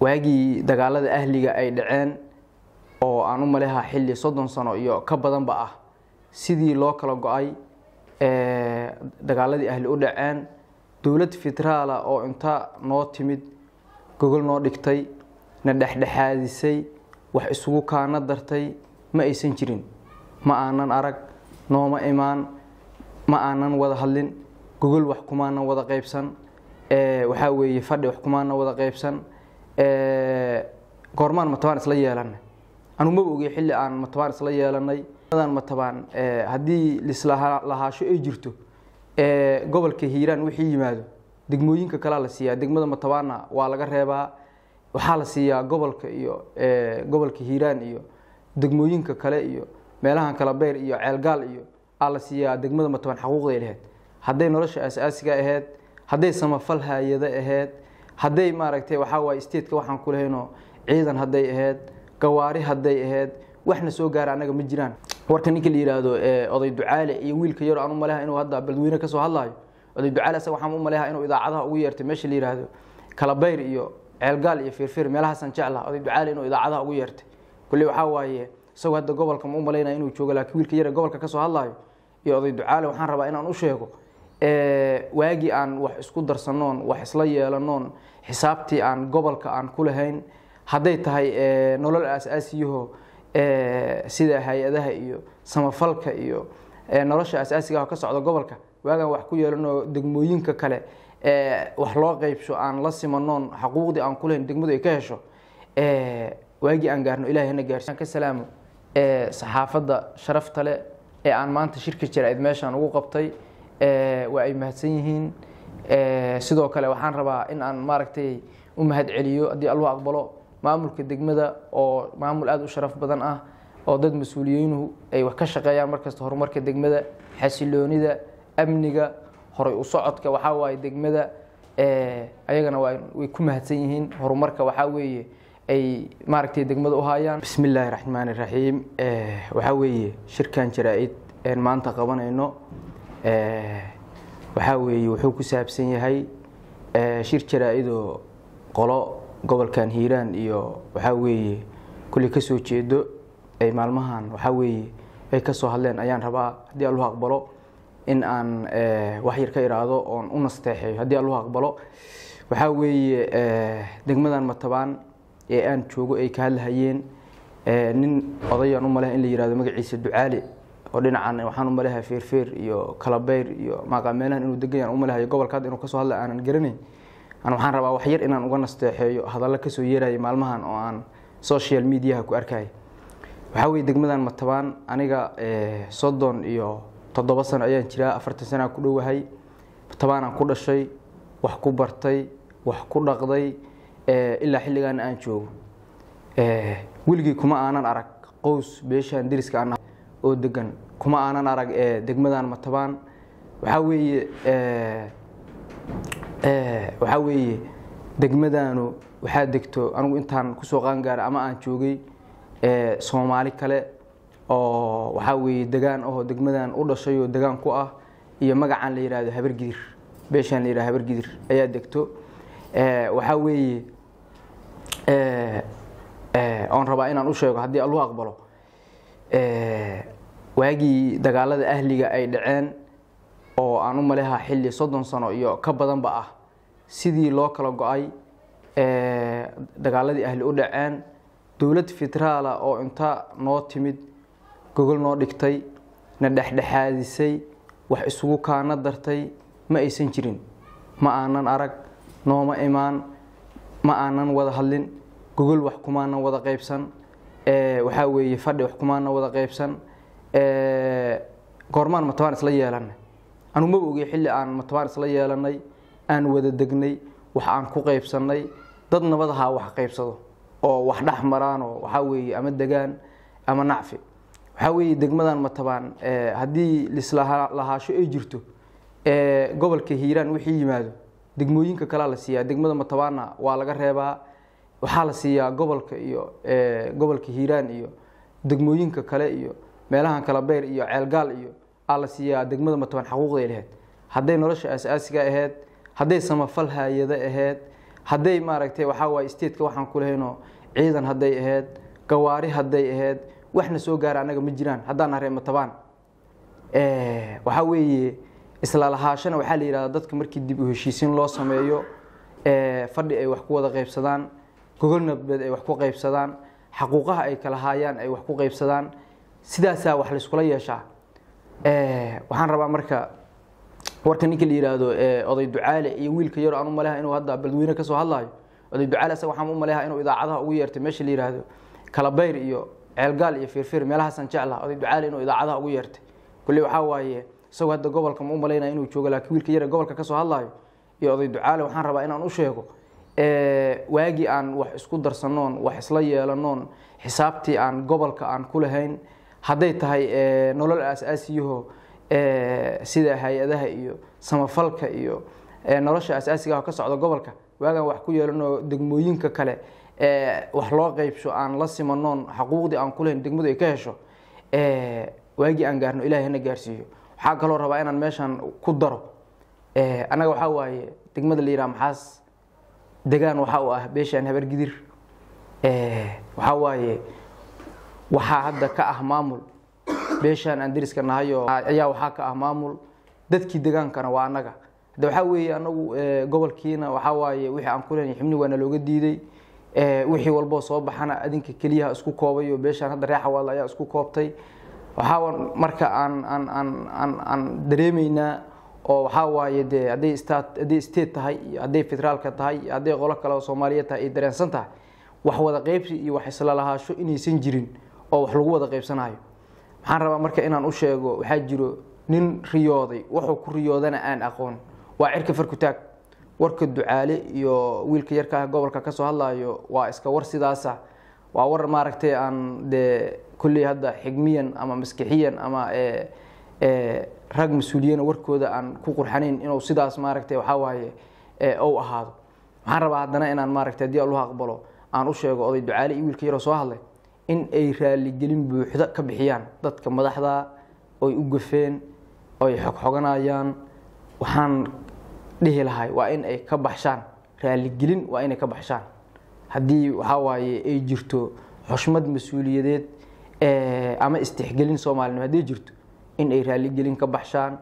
waagii dagaalada ahliga ay dhaceen oo aan u maleha xilli soddon sano iyo ka badanba ah sidii loo kala go-ay dagaaladii ahli u dhaceen dowlad federaala ah oo inta noo timid gogol noo dhigtay na dhexdhexaadisay wax isugu kaana dartay ma aysan jirin ma aanan arag nooma imaan ma aanan wada hadlin gogol wax kumaanan wada qaybsan waxaa weeye fadhi wax kumaana wada qaybsan goormaan matabaan isla yeelanay anuu maba ogey xilli aan matabaan isla yeelanay matabaan haddii lislahaasho ay jirto gobolka hiiraan wixii yimaado degmooyinka kalea la siiyaa degmada matabaana waa laga reebaa waxaa la siiyaa gobolka iyo gobolka hiiraan iyo degmooyinka kale iyo meelahan kala beyr iyo ceelgaal iyo aa la siiyaa degmada matabaan xaquuqday lahayd hadday nolosha asaasiga ahayd hadday samafal haayada ahayd hadday maaragtay waxaa waay statka waxaan ku lehayno ciidan hadday ahayd gawaari hadday ahayd waxna soo gaara annaga ma jiraan warka ninka la yidhaahdo eh, oday ducaale iyo wiilka yaro aan u maleha inuu hadda beldweyne kasoo hadlayo oday ducaale sa waxaan u maleha inuu idaacadaha ugu yeertay meesha la yidhaahdo kalabayr iyo ceelgaal iyo firfir meelahaasaan jeclaha oday ducaale inuu idaacadaha ugu yeertay kulle waxaa waaye isagoo hadda gobolka ma u malaynaya inuu joogo laakiin wiilka yare gobolka kasoo hadlayo iyo oday ducaale waxaan rabaa inaan u sheego waagii aan wax isku darsanoon wax isla yeelanoon xisaabtii aan gobolka aan ku lahayn hadday tahay nolol asaasiyaho sida hay-adaha iyo samafalka iyo nolosha asaasigaho ka socda gobolka waagaan wax ku yeelanoo degmooyinka kale wax loo qeybsho aan la simanoon xaquuqdii aan ku lahayn degmadu ay ka hesho waagii aan gaarno ilahay hana gaarsi ka salaamo saxaafadda sharafta leh ee aan maanta shirki jira-id meeshaan ugu qabtay Eh, waa ay mahadsan yihiin eh, sidoo kale waxaan rabaa in aan maaragtay u mahad celiyo haddii allu aqbalo maamulka degmada oo maamul aada u sharaf badan ah oo dad mas-uuliyiinuhu ay wax ka shaqeeyaan markasta horumarka degmada xasiloonida amniga horay u socodka waxaa waaye degmada eh, ayagana way ku mahadsan yihiin horumarka waxaa weeye ay maaragtay degmada u haayaan bismi illaahi raxmaani raxiim waxaa weeye shirkan jaraa maanta qabanayno Eh, waxaa weeye wuxuu ku saabsan yahay eh, shir jaraa qolo gobolkan hiiraan iyo waxaa weeye kulley ka soo jeedo ay maalmahan waxaa weeye ay ka soo hadleen ayaan rabaa haddii allahu aqbalo in aan eh, wax yar ka ihaahdo oon u nasteexeeyo haddii allahu aqbalo waxaa weeye degmadan matabaan ee aan joogo ay ka hadlahayeen nin odayaan u maleh in la yihahdo magaciisa ducaale oo dhinacan waxaan umaleyahay feerfeer iyo kalabeyr iyo maaqaameelahan inuu degan yaan umalehay gobolka hadda inuu kasoo hadla aanan garanayn an waxaan rabaa wax yar inaan uga nasteexeeyo hadalla kasoo yeerayay maalmahan oo aan social mediaha ku arkaya waxaa weye degmadan matabaan aniga eh, soddon iyo toddoba sano ayaan jiraa afartan sanaa ku dhowahay matabaanaan ku dhashay wax ku bartay wax ku dhaqday eh, ilaa xilligaana aan joogo eh, weligey kuma aanan arag qows beeshaan deriska oo degan kuma aanan arag eh, degmadan matabaan waxaa weeye eh, eh, waxaa weeye degmadaanu waxaa degto anigu intaan kusoo qaangaaray ama aan joogay soomaali kale oo waxaa weeye degaan ahoo degmadan u dhashay oo degaan ku ah iyo magacaan la yidhaahdo habargidir beeshaan la yihahdo habargidir ayaa degto waxaa weeye oon rabaa inaan u sheego haddii aluu aqbalo waagii dagaalada ahliga ay dhaceen oo aan u maleha xilli soddon sano iyo ka badanba ah sidii loo kala go-ay dagaaladii ahli u dhaceen dowlad federaala oo inta noo timid gogol noo dhigtay na dhexdhexaadisay wax isugu kaana dartay ma aysan jirin ma aanan arag nooma imaan ma aanan wada hadlin gogol wax kumaanan wada qaybsan Eh, waxaa weeye fadhi wax wada qaybsan eh, goormaan matbaan isla yeelanay anuu maba ogey xilli aan matbaan isla yeelanay aan wada degnay wax aan ku qaybsannay dad nabadahaa wax qaybsado oo wax dhex maraan oo waxaa weeye ama degaan ama nacfi waxaa weeye degmadan matabaan eh, haddii lislahaasho ay jirto gobolka hiiraan wixii yimaado degmooyinka kalea la siiyaa degmada matabaanna waa laga reebaa waxaa la siiyaa gobolka iyo eh, gobolka hiiraan iyo degmooyinka kale iyo meelahan kale beyr iyo ceelgaal iyo aa la siiyaa degmada matoban xaquuqday lahayd hadday nolosha asaasiga ahayd hadday samafal haayada ahayd hadday maaragtay waxaa waaye statetka waxaan ku ciidan hadday ahayd gawaari hadday ahayd waxna soo gaara annaga ma jiraan haddaan nahree matabaan eh, waxaa weeye islalahaashana waxaa la yidhahdaa dadka markii dib u heshiisiin loo sameeyo eh, fadhi ay wax ku wada qaybsadaan gogol nabadeed ay wax ku qaybsadaan xaquuqaha ay kala haayaan ay wax ku qaybsadaan sidaasaa wax laiskula yeeshaa eh, waxaan rabaa marka warka ninka la yidhaahdo eh, oday ducaale iyo wiilka yaro aan u maleha inuu hadda balweyne kasoo hadlaayo oday ducaale asaga waxaan u inuu idaacadaha ugu yeertay meesha la yidhaahdo kalabayr iyo ceelgaal iyo firfir meelahaasaan jeclaha oday ducaale inuu idaacadaha ugu yeertay kulley waxaa waaye isagoo hadda gobolka ma u inuu joogo laakiin wiilka yare gobolka kasoo hadlaayo iyo oday ducaale waxaan rabaa inaan u sheego waagii aan wax isku darsanoon wax isla yeelanoon xisaabtii aan gobolka aan ku lahayn hadday tahay nolol aasaasiyaho sida hay-adaha iyo samafalka iyo nolosha aasaasigaho ka socda gobolka waagaan wax ku yeelanoo degmooyinka kale wax loo qeybsho aan la simanoon xuquuqdii aan kulahayn degmadu ay ka hesho waagii aan gaarno ilahana gaarsiiyo waxaa kaloo rabaa inaan meeshaan ku daro annaga waxaa waaye degmada la yidhaha maxaas degaan waxa u ah beeshaan habar gidir eh, waxaa waaye waxaa hadda ka ah maamul beeshaan aan dariska nahayo ayaa waxaa ka ah maamul dadkii degaankana waa annaga hadda waxaa weeye anagu eh, gobolkiina waxaa waaye wixii aan ku leenay xubni waana diiday eh, wixii walboo soo baxana adinka keliyaha isku koobayo beeshaan hadda reexa waadla ayaa isku koobtay waxaa marka aan aan aan aan aan dareemaynaa oo waxaa waaye dee hadday stat hadday state tahay iyo hadday federaalka tahay iyo hadday qolo kale oo soomaaliyeed tahay ay dareensan tahay wax wada qeybsi iyo wax isla inaysan jirin oo wax lagu wada qeybsanayo waxaan rabaa marka inaan u sheego waxaa jiro nin riyooday wuxuu ku riyoodana aan aqoon waa cirka farkutaag warka ducaale iyo wiilka yarka ah gobolka kasoo hadlayo waa iska war sidaasa waa war maaragtay aan dee kulley hadda xigmiyan ama maskixiyan ama eh, eh, rag mas-uuliyana warkooda aan ku qurxanayn inuu sidaas maaragta waxawaaye ou ahaado waxaan rabaa haddana inaan maaragta haddii allahu aqbalo aan u sheego oday ducaale iyo yaroo soo hadlay in ay raaligelin buuxdo ka bixiyaan dadka madaxda oy u gafeen oy xogxoganayaan waxaan dhihi lahay waa in ka baxshaan raaligelin waa inay ka baxshaan haddii waxaa ay jirto xushmad mas-uuliyadeed ama istixgelin soomaalinimo haddii jirto in ay raaligelin ka baxshaan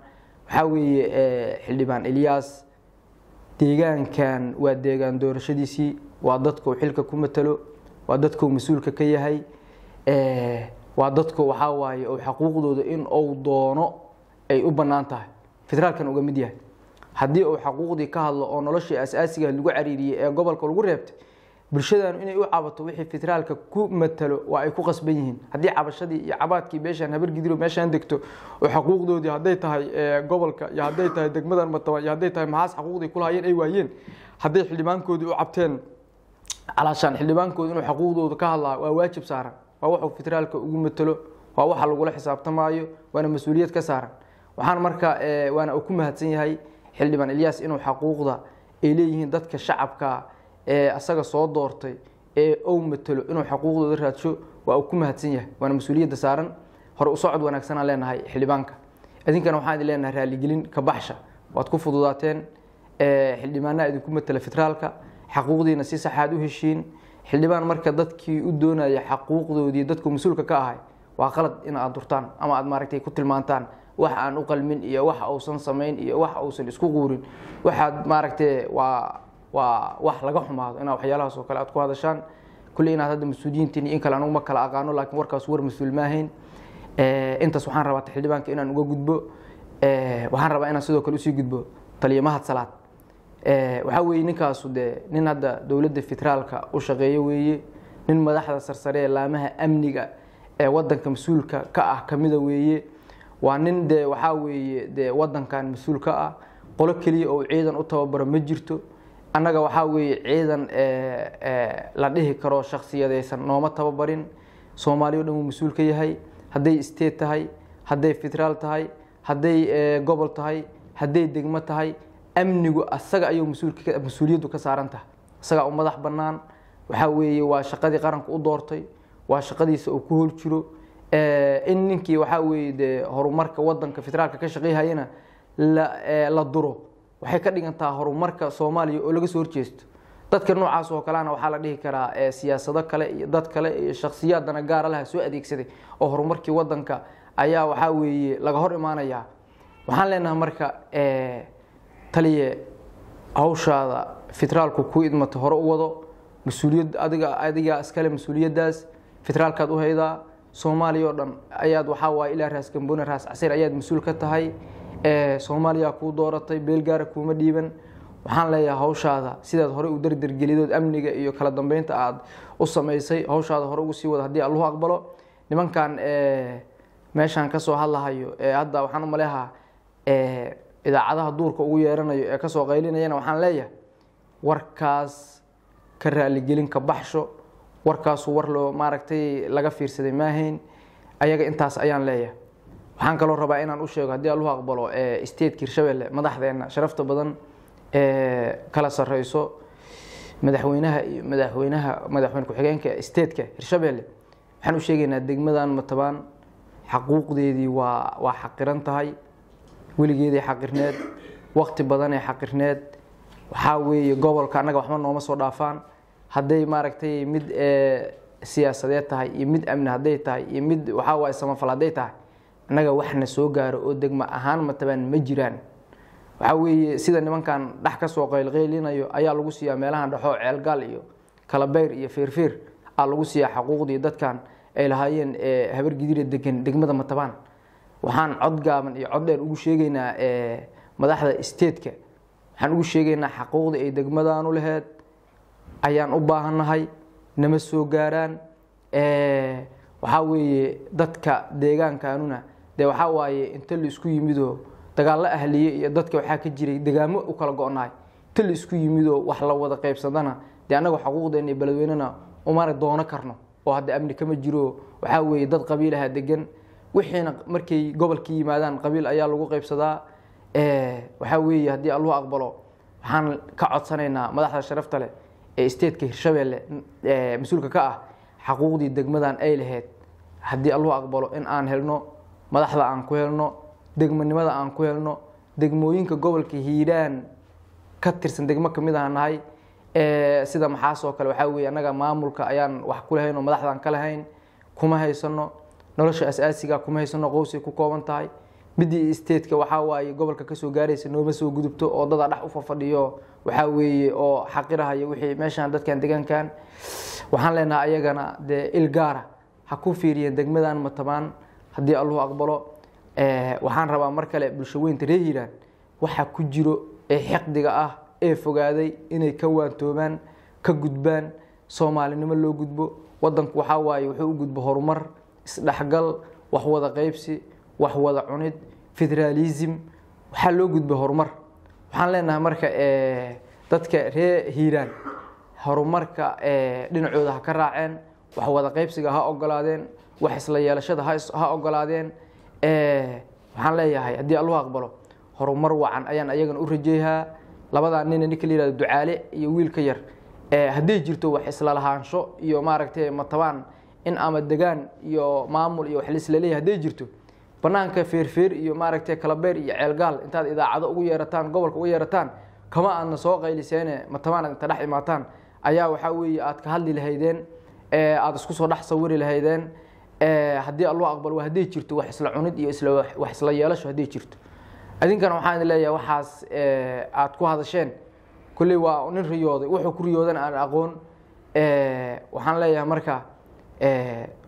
waxaa weeye eh, xildhibaan elyaas deegaankan waa deegaan doorashadiisii waa dadkuu xilka ku matalo waa dadku mas-uulka ka yahay eh, waa dadku waxaa waaye ou xaquuqdooda in uu doono ay u bannaan tahay federaalkan uga mid yahay haddii uu xaquuqdii ka hadlo oo noloshii asaasigaha lagu cariiriyey ee gobolka lagu reebtay bulshadaanu inay u cabato wixii fitraalka ku matalo waa ay ku qasban yihiin haddii cabashadii iyo cabaadkii beeshaan habargidir meeshaan degto oo xaquuqdoodii hadday tahay eh, gobolka iyo hadday tahay degmadan mataban iyo hadday tahay maxaas xaquuqdii kulahayeen ay waayeen hadday xildhibaankoodii u cabteen calaashaan xildhibaankooda inuu xaquuqdooda ka hadlaa waa waajib saaran waa wuxuu fitraalka ugu matalo waa waxa lagula xisaabtamaayo waana mas-uuliyad ka saaran waxaan marka eh, waana ku mahadsan yahay xildhibaan ilyaas inuu xaquuqda ay leeyihiin dadka shacabka ee asaga soo doortay ee ou matalo inuu xuquuqdooda raadsho waa uu ku mahadsan yahay waana mas-uuliyadda saaran hore u socod wanaagsanaan leenahay xildhibaanka idinkana waxaan idin leenahay raaligelin ka baxsha waad ku fududaateen xildhibaanaa idinku matala federaalka xaquuqdiina si saxaad u heshiin xildhibaan marka dadkii u doonaya xaquuqdoodii dadku mas-uulka ka ahay waa qalad in aad durtaan ama aad maaragtay ku tilmaantaan wax aan u qalmin iyo wax uusan samayn iyo wax uusan isku quurin waxaad maaragtay waa waa wax laga xumaado inaa waxyaalahaas oo kale aad ku hadashaan kulley inaad hadda mas-uuliyiintiin iyo in kale anugu ma kala aqaano laakiin warkaas war mas-uul maahayn eh, intaas waxaan rabaa taxildhibaanka inaan uga gudbo eh, waxaan rabaa inaan sidoo kale usii gudbo taliya salaad eh, waxaa weeye ninkaasu dee nin hadda dowladda federaalka u shaqeeyo weeye nin madaxda sarsare ee laamaha amniga ee wadanka mas-uulka ka ah kamida weeye waa nin dee waxaa weeye dee wadankan mas-uul ka ah qolo keliya oo ciidan u tababaro ma jirto annaga waxaa weeye ciidan eh, eh, la dhihi karo shaksiyadaysan nooma tababarin soomaaliya o dhan wuu mas-uul ka yahay hadday state tahay hadday federaal tahay hadday eh, gobol tahay hadday degmo tahay amnigu asaga ayuu mas-uuliyaddu ka saaran tahay isagaa u madax bannaan waxaa weeye waa shaqadii qaranka u doortay waa shaqadiisa uu ku hor jiro in ninkii waxaa weeye de horumarka wadanka federaalka ka shaqayhayana la duro waxay ka dhigantaa horumarka soomaaliya oo laga soo horjeesto dadka noocaas oo kalena waxaa la dhihi karaa eh, siyaasado kale iyo dad kale iyo shakhsiyaad danagaara ah laha soo adeegsaday oo horumarkii wadanka ayaa waxaa weeye laga hor imaanayaa waxaan leenahay marka eh, taliye hawshaada federaalku ku idmata hore u wado mas-uuliyad adiga adigaa iskale mas-uuliyaddaas federaalkaad u haydaa soomaaliya oo dhan ayaad waxaa waaye ilaa raas gamboone raas casiir ayaad mas-uul ka tahay soomaaliya kuu dooratay beelgaara kuuma dhiiban waxaan leeyahay hawshaada sidaad horey u dardergelidood amniga iyo kala dambeynta aad u samaysay hawshaada hore ugu sii wada haddii allahu aqbalo nimankan meeshaan kasoo hadlahayo ee hadda waxaan u maleehaa idaacadaha duurka ugu yeeranayo ee kasoo qaylinayana waxaan leeyahay warkaas ka raaligelin ka baxsho warkaasu war loo maaragtay laga fiirsaday maahayn ayaga intaas ayaan leeyahay waxaan kaloo rabaa inaan u sheego haddii allahu aqbalo eh, stateka hirshabelle madaxdeenna sharafta badan ee eh, kala sareyso madaxweynaha iyo madaxweynaha madaxweyne ku-xigeenka stateka hirshabelle waxaan u sheegaynaa degmadan matabaan xaquuqdeedii waa waa xaqiran tahay weligeeday xaqirneed wakti badanay xaqirneed waxaa weeye gobolka annaga waxba nooma soo dhaafaan hadday maaragtay mid eh, siyaasadeed tahay iyo mid amni hadday tahay iyo mid waxaa waaye samafal hadday tahay annaga waxna soo gaaro oo degmo ahaan matabaan ma jiraan waxaa weeye sida nimankan dhex kasoo qaylqaylinayo ayaa lagu siiyaa meelahan dhexo ceelgaal iyo kalabeyr iyo fiirfiir aa lagu siiyaa xaquuqdii dadkan ay lahaayeen habargidira degan degmada matabaan waxaan cod gaaban iyo cod dheer ugu sheegaynaa madaxda statka waxaan ugu sheegaynaa xaquuqdii ay degmadaanu laheyd ayaan u baahannahay nama soo gaaraan waxaa weeye dadka deegaankaanuna dee waxaa waaye inta laisku yimidoo dagaallo ahliye iyo dadka waxaa ka jiray dagaamo u kala go'nahay inta laisku yimidoo wax la wada qaybsadana dee annaga xuquuqdeenna iyo beledweynena umana doono karno oo hadda amni kama jiro waxaa weeye dad qabiilaha degan wixiina markay gobolka yimaadaan qabiil ayaa lagu qaybsadaa waxaa weeye haddii allahu aqbalo waxaan ka codsanaynaa madaxda sharafta leh ee isteedka hirshabeelle mas-uulka ka ah xaquuqdii degmadan ay lahayd haddii allahu aqbalo in aan helno madaxda aan ku helno degmonimada aan ku helno degmooyinka gobolka hiiraan ka tirsan degmo kamid aha nahay sida maxaasoo kale waxaa weye annaga maamulka ayaan wax ku lahayn oo madaxdaan ka lahayn kuma haysano nolosha asaasiga kuma haysano qowsay ku kooban tahay midii stateka waxaa waaye gobolka kasoo gaaraysa nooma soo gudubto oo dada dhex u fafadhiyo waxaa weeye oo xaqirahayo wixii meeshan dadkan degaankan waxaan leenahay ayagana dee ilgaara ha ku fiiriyeen degmadan matabaan haddii allahu aqbalo eh, waxaan rabaa mar kale bulsho weynta reer hiiraan waxa ku jiro ee xiqdiga ah ee fogaaday inay ka waantoobaan ka gudbaan soomaalinimo loo gudbo wadanku waxaa waaye wuxuu u gudbo horumar isdhexgal wax wada qaybsi wax wada cunid federalism waxaa loo gudbay horumar waxaan leenahay marka eh, dadka ree hiiraan horumarka eh, dhinacooda ha ka raaceen wax wada qaybsiga ha ogolaadeen wax isla yeelashada ha ogolaadeen waxaan leeyahay haddii allahu aqbalo horumar wacan ayaan ayagana u rajeyhaa labadaa nina ninka la ducaale iyo wiilka yar hadday jirto wax isla lahaansho iyo maaragte matabaan in ama degaan iyo maamul iyo wax laisla hadday jirto banaanka feerfeer iyo maaragtay kalabeer iyo ceelgaal intaad idaacado ugu yeerataan gobolka ugu yeerataan kama aadna soo qayliseene matabaanaad inta dhex imaataan ayaa waxaa weeye aad ka hadli lahaydeen aad isku soo dhex sawiri lahaydeen Eh, haddii allo aqbalo hadday jirto wax isla cunid iyo wax isla yeelasho hadday jirto adinkana waxaan leeyahay waxaas eh, aad ku hadasheen kolley waa nin riyooday wuxuu ku riyoodan aan aqoon eh, waxaan leeyahay marka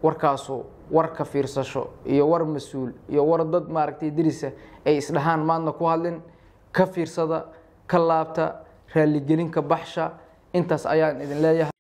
warkaasu warka ka fiirsasho iyo war mas-uul iyo war dad maaragtay derisa ah ay isdhahaan maadna ku hadlin ka fiirsada ka laabta raaligelin ka baxsha intaas ayaan idin leeyahay